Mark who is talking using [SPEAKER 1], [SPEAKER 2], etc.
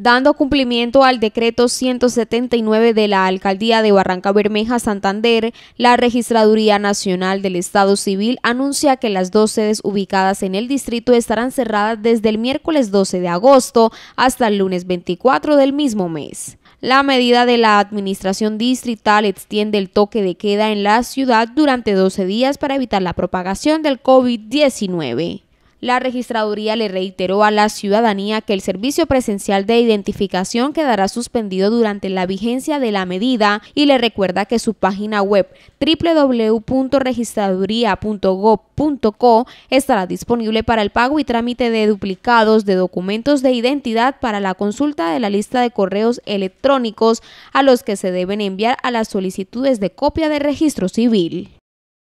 [SPEAKER 1] dando cumplimiento al decreto 179 de la Alcaldía de Barranca Bermeja, Santander, la Registraduría Nacional del Estado Civil anuncia que las dos sedes ubicadas en el distrito estarán cerradas desde el miércoles 12 de agosto hasta el lunes 24 del mismo mes. La medida de la administración distrital extiende el toque de queda en la ciudad durante 12 días para evitar la propagación del COVID-19. La registraduría le reiteró a la ciudadanía que el servicio presencial de identificación quedará suspendido durante la vigencia de la medida y le recuerda que su página web www.registraduría.gov.co estará disponible para el pago y trámite de duplicados de documentos de identidad para la consulta de la lista de correos electrónicos a los que se deben enviar a las solicitudes de copia de registro civil.